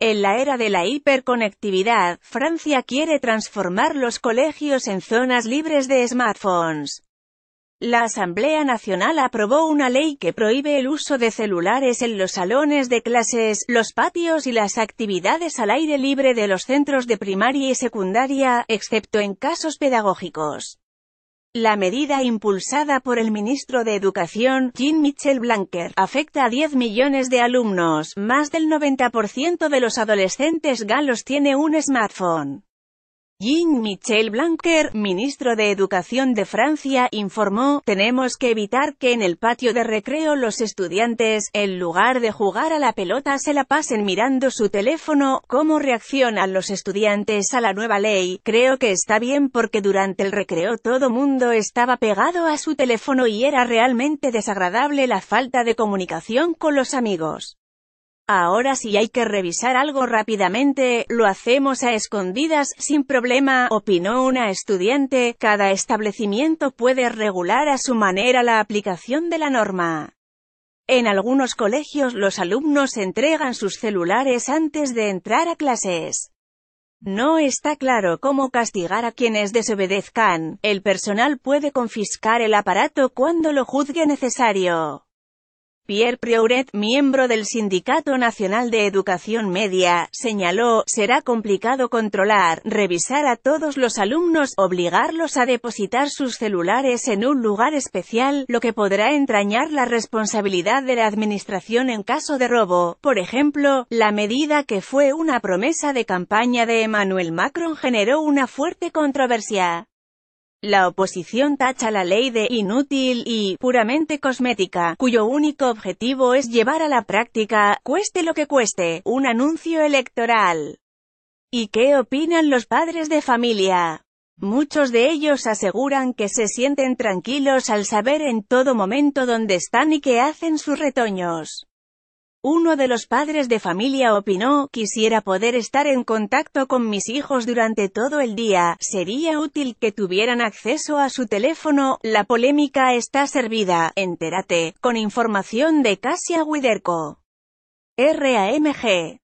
En la era de la hiperconectividad, Francia quiere transformar los colegios en zonas libres de smartphones. La Asamblea Nacional aprobó una ley que prohíbe el uso de celulares en los salones de clases, los patios y las actividades al aire libre de los centros de primaria y secundaria, excepto en casos pedagógicos. La medida impulsada por el ministro de Educación, Jean Michel Blanquer, afecta a 10 millones de alumnos. Más del 90% de los adolescentes galos tiene un smartphone. Jean-Michel Blanquer, ministro de Educación de Francia, informó, tenemos que evitar que en el patio de recreo los estudiantes, en lugar de jugar a la pelota se la pasen mirando su teléfono, ¿cómo reaccionan los estudiantes a la nueva ley? Creo que está bien porque durante el recreo todo mundo estaba pegado a su teléfono y era realmente desagradable la falta de comunicación con los amigos. Ahora si hay que revisar algo rápidamente, lo hacemos a escondidas, sin problema, opinó una estudiante, cada establecimiento puede regular a su manera la aplicación de la norma. En algunos colegios los alumnos entregan sus celulares antes de entrar a clases. No está claro cómo castigar a quienes desobedezcan. El personal puede confiscar el aparato cuando lo juzgue necesario. Pierre Prioret, miembro del Sindicato Nacional de Educación Media, señaló, será complicado controlar, revisar a todos los alumnos, obligarlos a depositar sus celulares en un lugar especial, lo que podrá entrañar la responsabilidad de la administración en caso de robo. Por ejemplo, la medida que fue una promesa de campaña de Emmanuel Macron generó una fuerte controversia. La oposición tacha la ley de «inútil» y «puramente cosmética», cuyo único objetivo es llevar a la práctica, cueste lo que cueste, un anuncio electoral. ¿Y qué opinan los padres de familia? Muchos de ellos aseguran que se sienten tranquilos al saber en todo momento dónde están y qué hacen sus retoños. Uno de los padres de familia opinó, quisiera poder estar en contacto con mis hijos durante todo el día, sería útil que tuvieran acceso a su teléfono, la polémica está servida, entérate, con información de Casia Widerco. RAMG